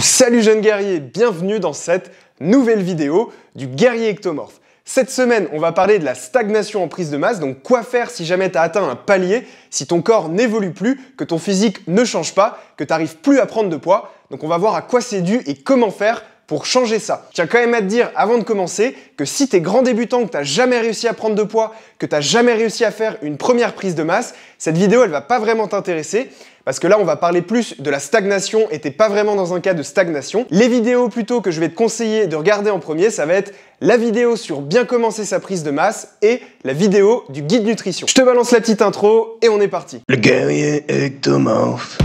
salut jeune guerrier, bienvenue dans cette nouvelle vidéo du guerrier ectomorphe. Cette semaine, on va parler de la stagnation en prise de masse, donc quoi faire si jamais tu as atteint un palier, si ton corps n'évolue plus, que ton physique ne change pas, que tu n'arrives plus à prendre de poids. Donc on va voir à quoi c'est dû et comment faire pour changer ça. tiens quand même à te dire avant de commencer que si t'es grand débutant, que t'as jamais réussi à prendre de poids, que t'as jamais réussi à faire une première prise de masse, cette vidéo elle va pas vraiment t'intéresser parce que là on va parler plus de la stagnation et t'es pas vraiment dans un cas de stagnation. Les vidéos plutôt que je vais te conseiller de regarder en premier, ça va être la vidéo sur bien commencer sa prise de masse et la vidéo du guide nutrition. Je te balance la petite intro et on est parti. Le guerrier ectomorphe.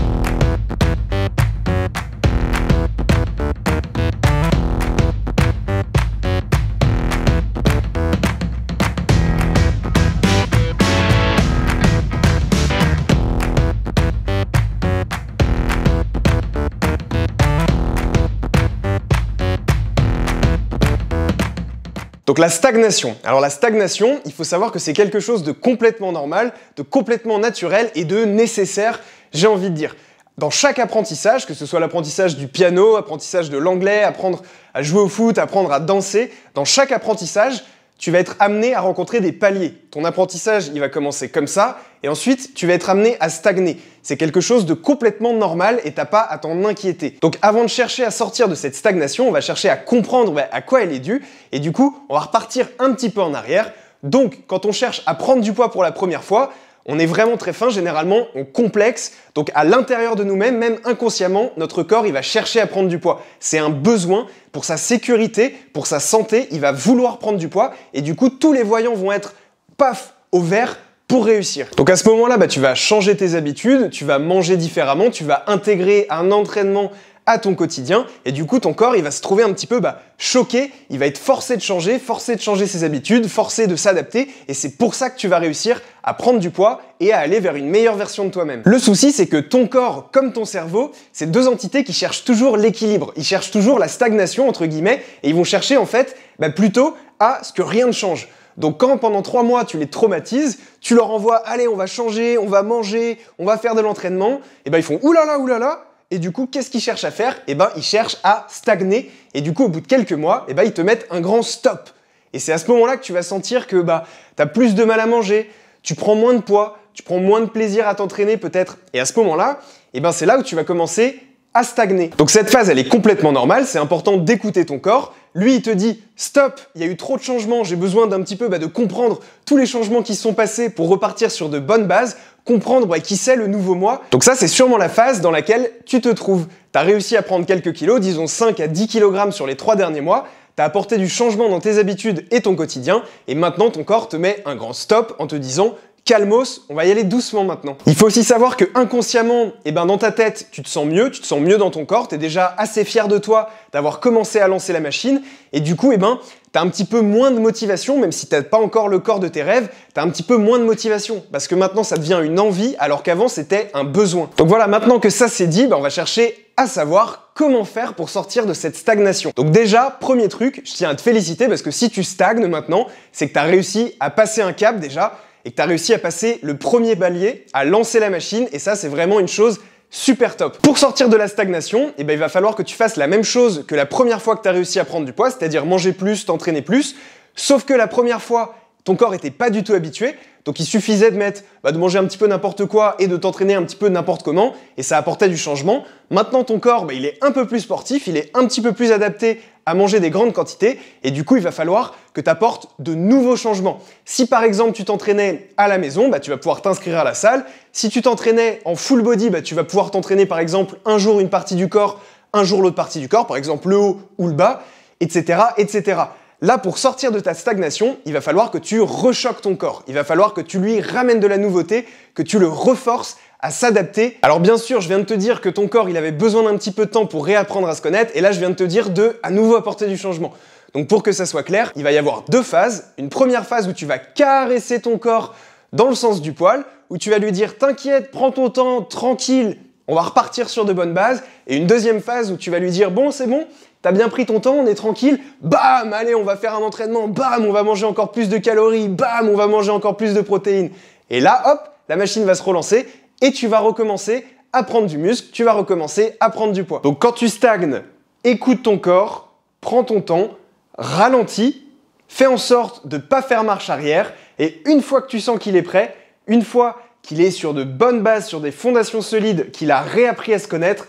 Donc la stagnation. Alors la stagnation, il faut savoir que c'est quelque chose de complètement normal, de complètement naturel et de nécessaire, j'ai envie de dire. Dans chaque apprentissage, que ce soit l'apprentissage du piano, apprentissage de l'anglais, apprendre à jouer au foot, apprendre à danser, dans chaque apprentissage, tu vas être amené à rencontrer des paliers. Ton apprentissage, il va commencer comme ça, et ensuite, tu vas être amené à stagner. C'est quelque chose de complètement normal et t'as pas à t'en inquiéter. Donc avant de chercher à sortir de cette stagnation, on va chercher à comprendre à quoi elle est due, et du coup, on va repartir un petit peu en arrière. Donc, quand on cherche à prendre du poids pour la première fois, on est vraiment très fin, généralement on complexe, donc à l'intérieur de nous-mêmes, même inconsciemment, notre corps il va chercher à prendre du poids. C'est un besoin pour sa sécurité, pour sa santé, il va vouloir prendre du poids, et du coup tous les voyants vont être paf au vert pour réussir. Donc à ce moment-là, bah, tu vas changer tes habitudes, tu vas manger différemment, tu vas intégrer un entraînement à ton quotidien et du coup ton corps il va se trouver un petit peu bah, choqué, il va être forcé de changer, forcé de changer ses habitudes, forcé de s'adapter et c'est pour ça que tu vas réussir à prendre du poids et à aller vers une meilleure version de toi-même. Le souci c'est que ton corps comme ton cerveau, c'est deux entités qui cherchent toujours l'équilibre, ils cherchent toujours la stagnation entre guillemets et ils vont chercher en fait bah, plutôt à ce que rien ne change. Donc quand pendant trois mois tu les traumatises, tu leur envoies allez on va changer, on va manger, on va faire de l'entraînement, et ben ils font oulala oulala, et du coup, qu'est-ce qu'il cherche à faire Eh ben, il cherche à stagner. Et du coup, au bout de quelques mois, eh ben, ils te met un grand stop. Et c'est à ce moment-là que tu vas sentir que bah, tu as plus de mal à manger, tu prends moins de poids, tu prends moins de plaisir à t'entraîner peut-être. Et à ce moment-là, eh ben, c'est là où tu vas commencer à stagner. Donc cette phase, elle est complètement normale, c'est important d'écouter ton corps. Lui, il te dit « Stop, il y a eu trop de changements, j'ai besoin d'un petit peu bah, de comprendre tous les changements qui se sont passés pour repartir sur de bonnes bases, comprendre ouais, qui c'est le nouveau moi. Donc ça, c'est sûrement la phase dans laquelle tu te trouves. T'as réussi à prendre quelques kilos, disons 5 à 10 kg sur les 3 derniers mois, t'as apporté du changement dans tes habitudes et ton quotidien, et maintenant ton corps te met un grand stop en te disant Calmos, on va y aller doucement maintenant. Il faut aussi savoir que inconsciemment, eh ben dans ta tête, tu te sens mieux, tu te sens mieux dans ton corps, tu es déjà assez fier de toi d'avoir commencé à lancer la machine, et du coup, eh ben, tu as un petit peu moins de motivation, même si tu n'as pas encore le corps de tes rêves, tu as un petit peu moins de motivation, parce que maintenant ça devient une envie, alors qu'avant c'était un besoin. Donc voilà, maintenant que ça c'est dit, ben, on va chercher à savoir comment faire pour sortir de cette stagnation. Donc déjà, premier truc, je tiens à te féliciter, parce que si tu stagnes maintenant, c'est que tu as réussi à passer un cap déjà, et que tu as réussi à passer le premier balier, à lancer la machine, et ça c'est vraiment une chose super top. Pour sortir de la stagnation, eh ben, il va falloir que tu fasses la même chose que la première fois que tu as réussi à prendre du poids, c'est-à-dire manger plus, t'entraîner plus, sauf que la première fois, ton corps n'était pas du tout habitué, donc il suffisait de mettre, bah, de manger un petit peu n'importe quoi et de t'entraîner un petit peu n'importe comment, et ça apportait du changement. Maintenant ton corps, bah, il est un peu plus sportif, il est un petit peu plus adapté à manger des grandes quantités, et du coup il va falloir que tu apportes de nouveaux changements. Si par exemple tu t'entraînais à la maison, bah, tu vas pouvoir t'inscrire à la salle. Si tu t'entraînais en full body, tu vas pouvoir t'entraîner par exemple un jour une partie du corps, un jour l'autre partie du corps, par exemple le haut ou le bas, etc. etc. Là, pour sortir de ta stagnation, il va falloir que tu rechoques ton corps. Il va falloir que tu lui ramènes de la nouveauté, que tu le reforces à s'adapter. Alors bien sûr, je viens de te dire que ton corps, il avait besoin d'un petit peu de temps pour réapprendre à se connaître, et là, je viens de te dire de à nouveau apporter du changement. Donc pour que ça soit clair, il va y avoir deux phases. Une première phase où tu vas caresser ton corps dans le sens du poil, où tu vas lui dire t'inquiète, prends ton temps, tranquille, on va repartir sur de bonnes bases. Et une deuxième phase où tu vas lui dire bon, c'est bon, T'as bien pris ton temps, on est tranquille. Bam, allez, on va faire un entraînement. Bam, on va manger encore plus de calories. Bam, on va manger encore plus de protéines. Et là, hop, la machine va se relancer et tu vas recommencer à prendre du muscle, tu vas recommencer à prendre du poids. Donc quand tu stagnes, écoute ton corps, prends ton temps, ralentis, fais en sorte de ne pas faire marche arrière et une fois que tu sens qu'il est prêt, une fois qu'il est sur de bonnes bases, sur des fondations solides, qu'il a réappris à se connaître,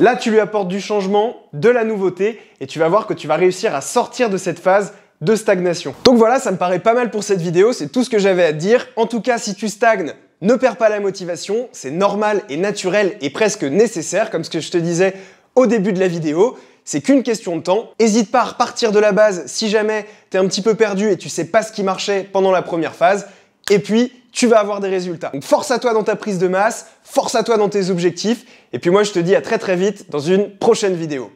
Là, tu lui apportes du changement, de la nouveauté, et tu vas voir que tu vas réussir à sortir de cette phase de stagnation. Donc voilà, ça me paraît pas mal pour cette vidéo, c'est tout ce que j'avais à te dire. En tout cas, si tu stagnes, ne perds pas la motivation, c'est normal et naturel et presque nécessaire, comme ce que je te disais au début de la vidéo. C'est qu'une question de temps. Hésite pas à repartir de la base si jamais t'es un petit peu perdu et tu sais pas ce qui marchait pendant la première phase et puis tu vas avoir des résultats. Donc force à toi dans ta prise de masse, force à toi dans tes objectifs, et puis moi je te dis à très très vite dans une prochaine vidéo.